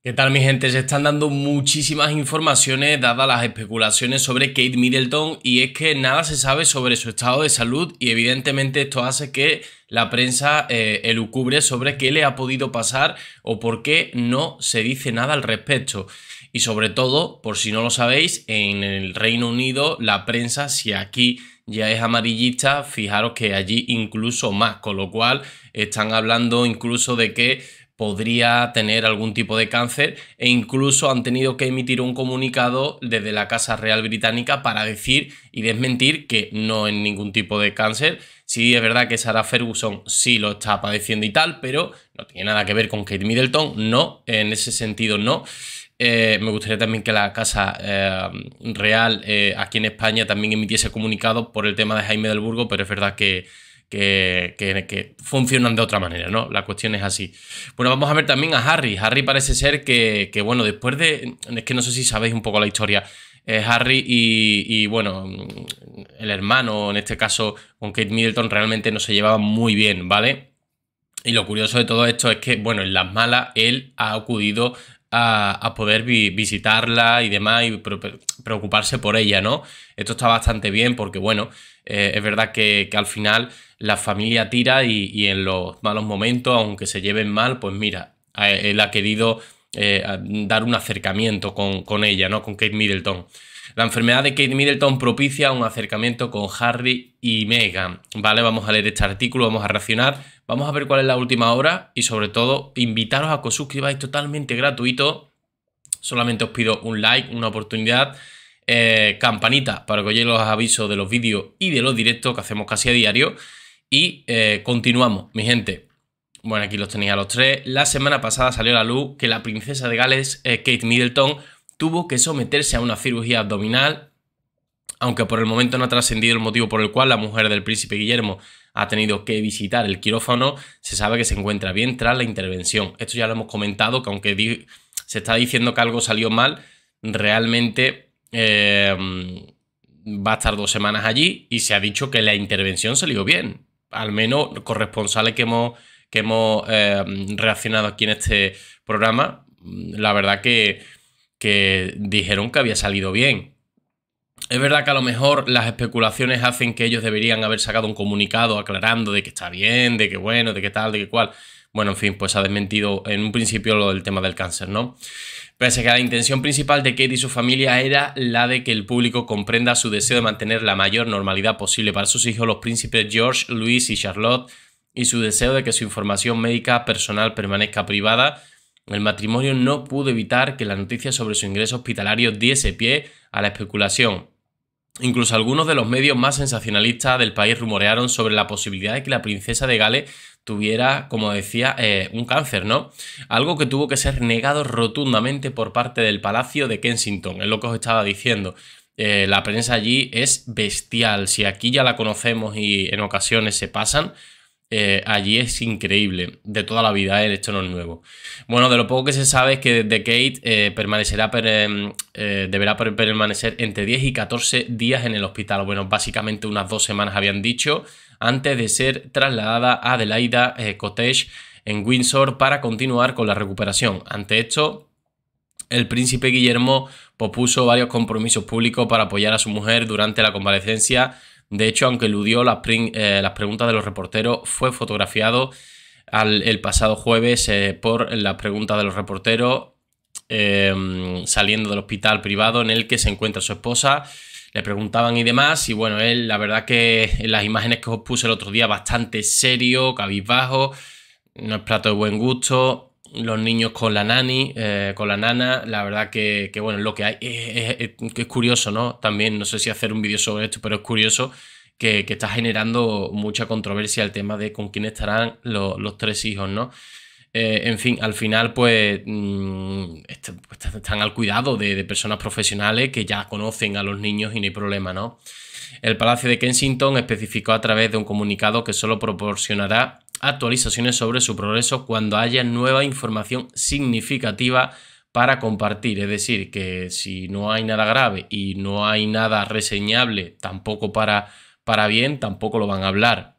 ¿Qué tal mi gente? Se están dando muchísimas informaciones dadas las especulaciones sobre Kate Middleton y es que nada se sabe sobre su estado de salud y evidentemente esto hace que la prensa eh, elucubre sobre qué le ha podido pasar o por qué no se dice nada al respecto. Y sobre todo, por si no lo sabéis, en el Reino Unido la prensa, si aquí ya es amarillista, fijaros que allí incluso más, con lo cual están hablando incluso de que podría tener algún tipo de cáncer e incluso han tenido que emitir un comunicado desde la Casa Real Británica para decir y desmentir que no es ningún tipo de cáncer. Sí es verdad que Sarah Ferguson sí lo está padeciendo y tal, pero no tiene nada que ver con Kate Middleton, no, en ese sentido no. Eh, me gustaría también que la Casa eh, Real eh, aquí en España también emitiese comunicado por el tema de Jaime del Burgo, pero es verdad que que, funcionan de otra manera, ¿no? La cuestión es así. Bueno, vamos a ver también a Harry. Harry parece ser que, bueno, después de... Es que no sé si sabéis un poco la historia. Harry y, bueno, el hermano, en este caso, con Kate Middleton, realmente no se llevaban muy bien, ¿vale? Y lo curioso de todo esto es que, bueno, en las malas él ha acudido a, poder visitarla y demás y preocuparse por ella, ¿no? Esto está bastante bien porque, bueno, eh, es verdad que, que al final la familia tira y, en los malos momentos, aunque se lleven mal, pues mira, e, él ha querido eh, dar un acercamiento con, ella, ¿no? Con Kate Middleton. La enfermedad de Kate Middleton propicia un acercamiento con Harry y Meghan. Vale, vamos a leer este artículo, vamos a reaccionar, vamos a ver cuál es la última hora y sobre todo invitaros a que os suscribáis totalmente gratuito. Solamente os pido un like, una oportunidad. Eh, campanita para que os lleguen los avisos de los vídeos y de los directos que hacemos casi a diario. Y eh, continuamos, mi gente. Bueno, aquí los tenéis a los tres. La semana pasada salió a la luz que la princesa de Gales, eh, Kate Middleton, tuvo que someterse a una cirugía abdominal, aunque por el momento no ha trascendido el motivo por el cual la mujer del príncipe Guillermo ha tenido que visitar el quirófano, se sabe que se encuentra bien tras la intervención. Esto ya lo hemos comentado, que aunque se está diciendo que algo salió mal, realmente... Eh, va a estar dos semanas allí y se ha dicho que la intervención salió bien al menos corresponsales que hemos, que em, reaccionado aquí en este programa, mm, la verdad que, que dijeron que había salido bien. Es verdad que a lo mejor las especulaciones hacen que ellos deberían haber sacado un comunicado aclarando de que está bien, de que bueno, de que tal, de que cual. Bueno, en fin, pues ha desmentido en un principio lo del tema del cáncer, ¿no? Pese que la intención principal de Kate y su familia era la de que el público comprenda su deseo de mantener la mayor normalidad posible para sus hijos, los príncipes George, Luis y Charlotte, y su deseo de que su información médica personal permanezca privada, el matrimonio no pudo evitar que la noticia sobre su ingreso hospitalario diese pie a la especulación. Incluso algunos de los medios más sensacionalistas del país rumorearon sobre la posibilidad de que la princesa de Gales tuviera, como decía, eh, un cáncer, ¿no? Algo que tuvo que ser negado rotundamente por parte del Palacio de Kensington, es lo que os estaba diciendo. Eh, la prensa allí es bestial, si aquí ya la conocemos y en ocasiones se pasan, eh, allí es increíble, de toda la vida, el esto no es nuevo. Bueno, de lo poco que se sabe es que The Kate permanecerá deberá permanecer entre 10 y 14 días en el hospital. Bueno, básicamente unas dos semanas habían dicho antes de ser trasladada a Adelaida eh, Cottage en Windsor para continuar con la recuperación. Ante esto, el príncipe Guillermo propuso varios compromisos públicos para apoyar a su mujer durante la convalecencia. De hecho, aunque eludió las, eh, preguntas de los reporteros, fue fotografiado el pasado jueves eh, por las preguntas de los reporteros saliendo del hospital privado en el que se encuentra su esposa le preguntaban y demás. Y bueno, él, la verdad que en las imágenes que os puse el otro día, bastante serio, cabizbajo, no es plato de buen gusto. Los niños con la nani, eh, con la nana, la verdad que, bueno, lo que hay es, curioso, ¿no? También no sé si hacer un vídeo sobre esto, pero es curioso que, está generando mucha controversia el tema de con quién estarán los tres hijos, ¿no? Eh, en fin, al final, pues, mm, pues, están al cuidado de, de, personas profesionales que ya conocen a los niños y no hay problema, ¿no? El Palacio de Kensington especificó a través de un comunicado que solo proporcionará actualizaciones sobre su progreso cuando haya nueva información significativa para compartir. Es decir, que si no hay nada grave y no hay nada reseñable, tampoco para, para bien, tampoco lo van a hablar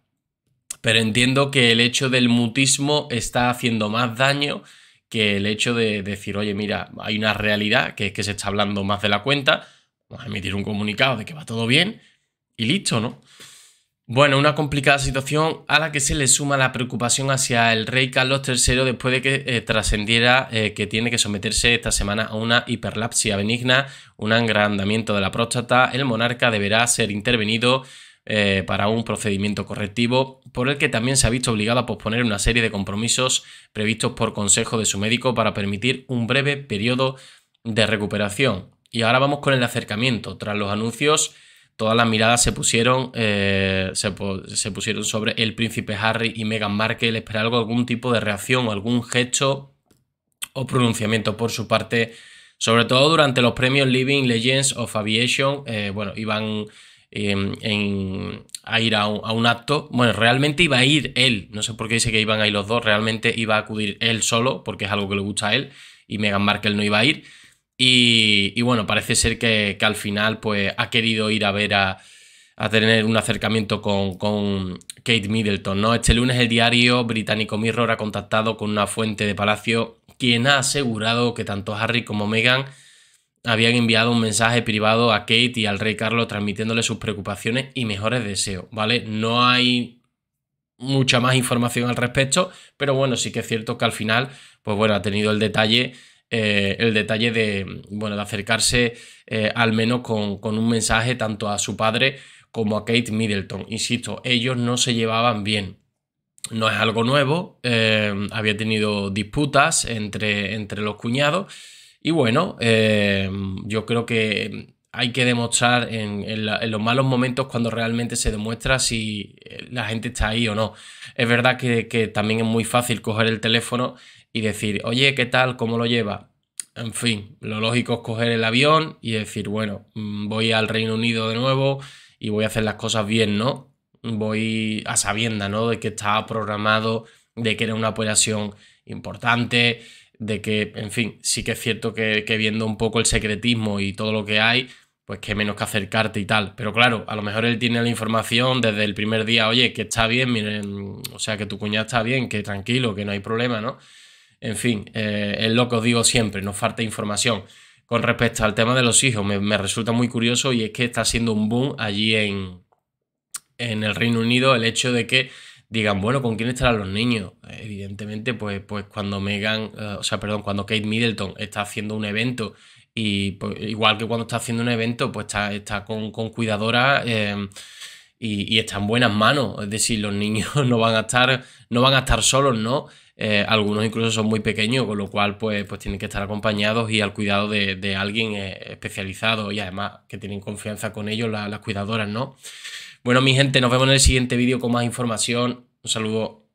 pero entiendo que el hecho del mutismo está haciendo más daño que el hecho de decir, oye, mira, hay una realidad que es que se está hablando más de la cuenta, vamos a emitir un comunicado de que va todo bien y listo, ¿no? Bueno, una complicada situación a la que se le suma la preocupación hacia el rey Carlos III después de que eh, trascendiera eh, que tiene que someterse esta semana a una hiperlapsia benigna, un engrandamiento de la próstata. El monarca deberá ser intervenido eh, para un procedimiento correctivo, por el que también se ha visto obligado a posponer una serie de compromisos previstos por consejo de su médico para permitir un breve periodo de recuperación. Y ahora vamos con el acercamiento. Tras los anuncios, todas las miradas se pusieron, eh, se, pusieron sobre el príncipe Harry y Meghan Markle, algo algún tipo de reacción o algún gesto o pronunciamiento por su parte. Sobre todo durante los premios Living Legends of Aviation, eh, bueno, iban Em, a ir a un, acto. Bueno, realmente iba a ir él, no sé por qué dice que iban a los dos, realmente iba a acudir él solo, porque es algo que le gusta a él, y Meghan Markle no iba a ir. Y, bueno, parece ser que, al final pues, ha querido ir a ver a, tener un acercamiento con, con, Kate Middleton. ¿no? Este lunes el diario británico Mirror ha contactado con una fuente de Palacio quien ha asegurado que tanto Harry como Meghan habían enviado un mensaje privado a Kate y al rey Carlos transmitiéndole sus preocupaciones y mejores deseos, ¿vale? No hay mucha más información al respecto, pero bueno, sí que es cierto que al final, pues bueno, ha tenido el detalle eh, el detalle de, bueno, de acercarse eh, al menos con, un mensaje tanto a su padre como a Kate Middleton. Insisto, ellos no se llevaban bien. No es algo nuevo, eh, había tenido disputas entre, entre los cuñados y bueno, em, yo creo que hay que demostrar en, los malos momentos cuando realmente se demuestra si eh, la gente está ahí o no. Es verdad que, también es muy fácil coger el teléfono y decir, oye, ¿qué tal? ¿Cómo lo lleva? En fin, lo lógico es coger el avión y decir, bueno, mm, voy al Reino Unido de nuevo y voy a hacer las cosas bien, ¿no? Voy a sabienda, ¿no? De que estaba programado, de que era una operación importante, de que, en fin, sí que es cierto que, viendo un poco el secretismo y todo lo que hay, pues que menos que acercarte y tal. Pero claro, a lo mejor él tiene la información desde el primer día, oye, que está bien, miren, mm, o sea, que tu cuñada está bien, que tranquilo, que no hay problema, ¿no? En fin, eh, es lo que os digo siempre, nos falta información. Con respecto al tema de los hijos, me, me, resulta muy curioso y es que está siendo un boom allí en, en el Reino Unido el hecho de que digan, bueno, ¿con quién estarán los niños? Evidentemente, pues, pues cuando Megan, eh, o sea, perdón, cuando Kate Middleton está haciendo un evento y pues, igual que cuando está haciendo un evento, pues está, con, con cuidadora em, y, está en buenas manos. Es decir, los niños no van a estar, no van a estar solos, ¿no? Eh, algunos incluso son muy pequeños, con lo cual pues, pues tienen que estar acompañados y al cuidado de, alguien eh, especializado y además que tienen confianza con ellos las cuidadoras, ¿no? Bueno, mi gente, nos vemos en el siguiente vídeo con más información. Un saludo.